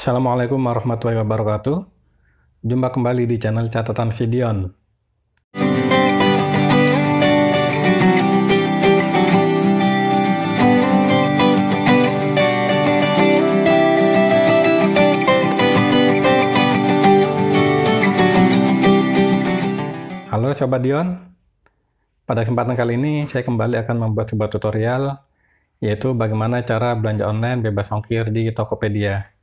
Assalamualaikum warahmatullahi wabarakatuh. Jumpa kembali di channel Catatan Sidion. Halo Sobat Dion, pada kesempatan kali ini saya kembali akan membuat sebuah tutorial yaitu bagaimana cara belanja online bebas ongkir di Tokopedia.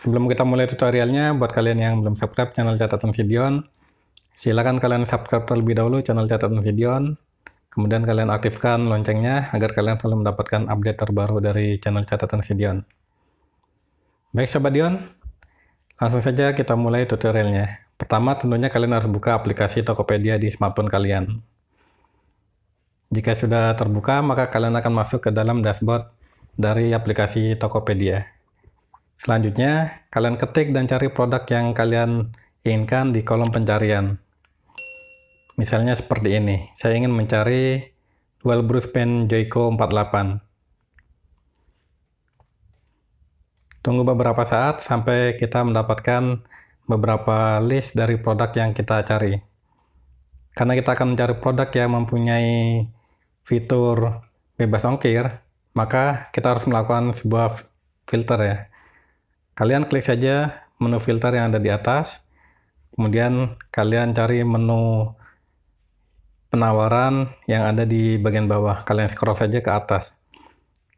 Sebelum kita mulai tutorialnya, buat kalian yang belum subscribe channel Catatan Sidion, silakan kalian subscribe terlebih dahulu channel Catatan Sidion. Kemudian kalian aktifkan loncengnya agar kalian selalu mendapatkan update terbaru dari channel Catatan Sidion. Baik Sobat Dion, langsung saja kita mulai tutorialnya. Pertama tentunya kalian harus buka aplikasi Tokopedia di smartphone kalian. Jika sudah terbuka, maka kalian akan masuk ke dalam dashboard dari aplikasi Tokopedia. Selanjutnya, kalian ketik dan cari produk yang kalian inginkan di kolom pencarian. Misalnya seperti ini. Saya ingin mencari dual brush pen Joico 48. Tunggu beberapa saat sampai kita mendapatkan beberapa list dari produk yang kita cari. Karena kita akan mencari produk yang mempunyai fitur bebas ongkir, maka kita harus melakukan sebuah filter ya. Kalian klik saja menu filter yang ada di atas, kemudian kalian cari menu penawaran yang ada di bagian bawah. Kalian scroll saja ke atas.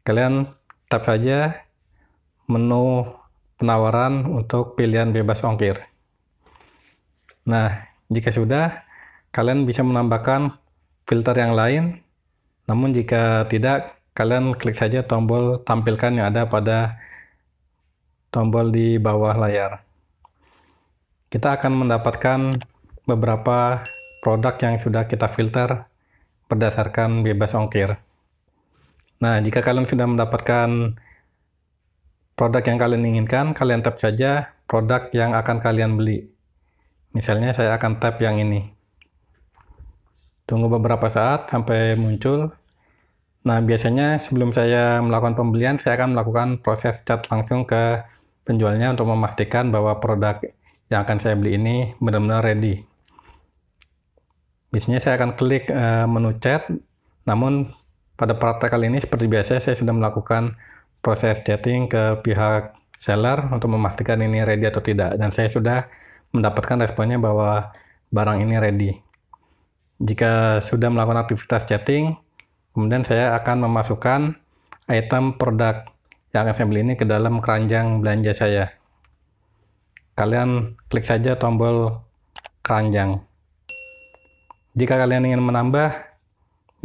Kalian tap saja menu penawaran untuk pilihan bebas ongkir. Nah, jika sudah, kalian bisa menambahkan filter yang lain. Namun jika tidak, kalian klik saja tombol tampilkan yang ada pada tombol di bawah layar. Kita akan mendapatkan beberapa produk yang sudah kita filter berdasarkan bebas ongkir. Nah, jika kalian sudah mendapatkan produk yang kalian inginkan, kalian tap saja produk yang akan kalian beli. Misalnya saya akan tap yang ini. Tunggu beberapa saat sampai muncul. Nah, biasanya sebelum saya melakukan pembelian, saya akan melakukan proses chat langsung ke penjualnya untuk memastikan bahwa produk yang akan saya beli ini benar-benar ready. Biasanya saya akan klik e, menu chat, namun pada praktek kali ini seperti biasa saya sudah melakukan proses chatting ke pihak seller untuk memastikan ini ready atau tidak dan saya sudah mendapatkan responnya bahwa barang ini ready. Jika sudah melakukan aktivitas chatting, kemudian saya akan memasukkan item produk yang saya beli ini ke dalam keranjang belanja saya. Kalian klik saja tombol keranjang. Jika kalian ingin menambah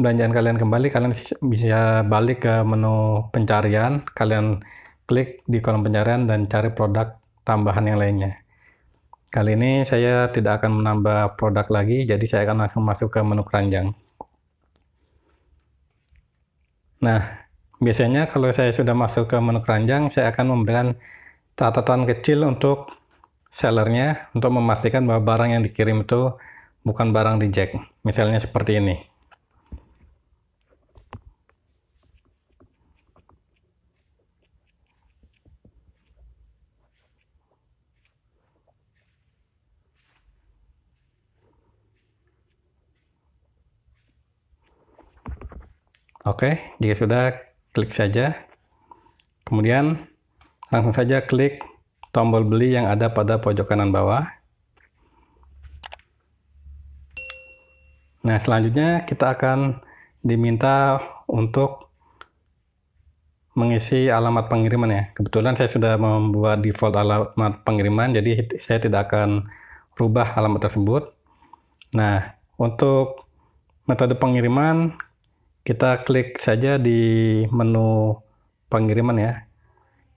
belanjaan kalian kembali, kalian bisa balik ke menu pencarian. Kalian klik di kolom pencarian dan cari produk tambahan yang lainnya. Kali ini saya tidak akan menambah produk lagi, jadi saya akan langsung masuk ke menu keranjang. Nah, Biasanya kalau saya sudah masuk ke menu keranjang, saya akan memberikan catatan kecil untuk sellernya untuk memastikan bahwa barang yang dikirim itu bukan barang reject. Misalnya seperti ini. Oke, jika sudah klik saja. Kemudian langsung saja klik tombol beli yang ada pada pojok kanan bawah. Nah, selanjutnya kita akan diminta untuk mengisi alamat pengiriman ya. Kebetulan saya sudah membuat default alamat pengiriman, jadi saya tidak akan rubah alamat tersebut. Nah, untuk metode pengiriman, kita klik saja di menu pengiriman ya.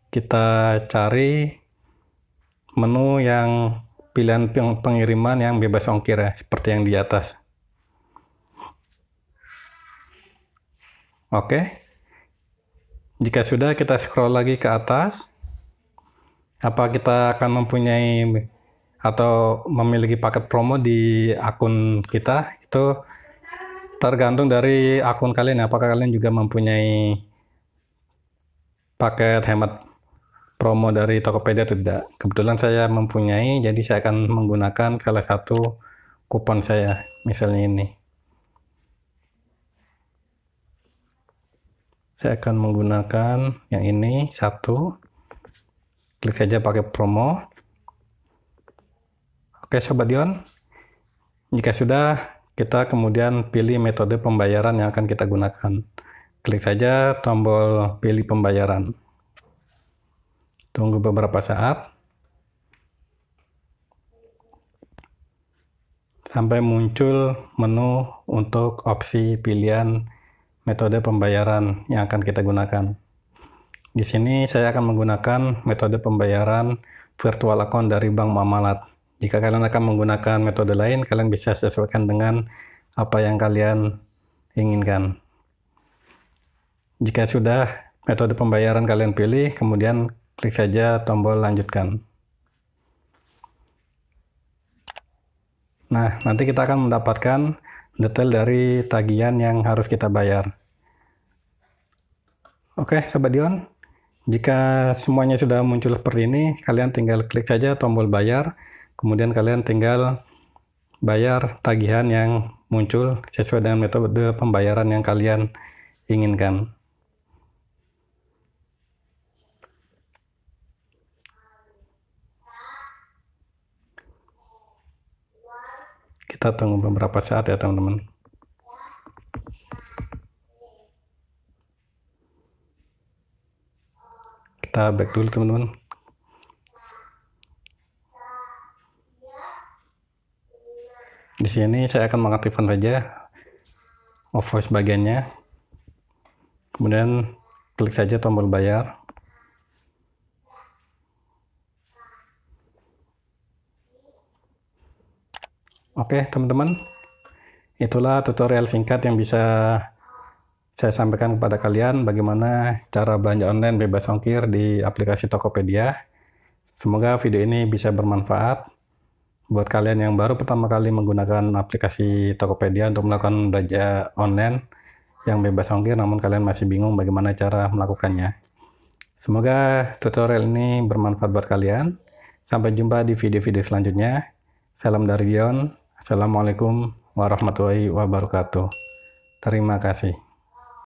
Kita cari menu yang pilihan pengiriman yang bebas ongkir ya, seperti yang di atas. Oke. Jika sudah kita scroll lagi ke atas. Apa kita akan mempunyai atau memiliki paket promo di akun kita itu Tergantung dari akun kalian, apakah kalian juga mempunyai paket hemat promo dari Tokopedia atau tidak. Kebetulan saya mempunyai, jadi saya akan menggunakan salah satu kupon saya, misalnya ini. Saya akan menggunakan yang ini, satu. Klik saja pakai promo. Oke Sobat Dion, jika sudah kita kemudian pilih metode pembayaran yang akan kita gunakan. Klik saja tombol pilih pembayaran. Tunggu beberapa saat. Sampai muncul menu untuk opsi pilihan metode pembayaran yang akan kita gunakan. Di sini saya akan menggunakan metode pembayaran virtual account dari Bank Muamalat. Jika kalian akan menggunakan metode lain, kalian bisa sesuaikan dengan apa yang kalian inginkan. Jika sudah metode pembayaran kalian pilih, kemudian klik saja tombol lanjutkan. Nah, nanti kita akan mendapatkan detail dari tagihan yang harus kita bayar. Oke, Sobat Dion, jika semuanya sudah muncul seperti ini, kalian tinggal klik saja tombol bayar Kemudian kalian tinggal bayar tagihan yang muncul sesuai dengan metode pembayaran yang kalian inginkan. Kita tunggu beberapa saat ya teman-teman. Kita back dulu teman-teman. sini saya akan mengaktifkan saja off voice bagiannya. Kemudian klik saja tombol bayar. Oke teman-teman, itulah tutorial singkat yang bisa saya sampaikan kepada kalian bagaimana cara belanja online bebas ongkir di aplikasi Tokopedia. Semoga video ini bisa bermanfaat buat kalian yang baru pertama kali menggunakan aplikasi Tokopedia untuk melakukan belanja online yang bebas ongkir namun kalian masih bingung bagaimana cara melakukannya. Semoga tutorial ini bermanfaat buat kalian. Sampai jumpa di video-video selanjutnya. Salam dari Dion. Assalamualaikum warahmatullahi wabarakatuh. Terima kasih.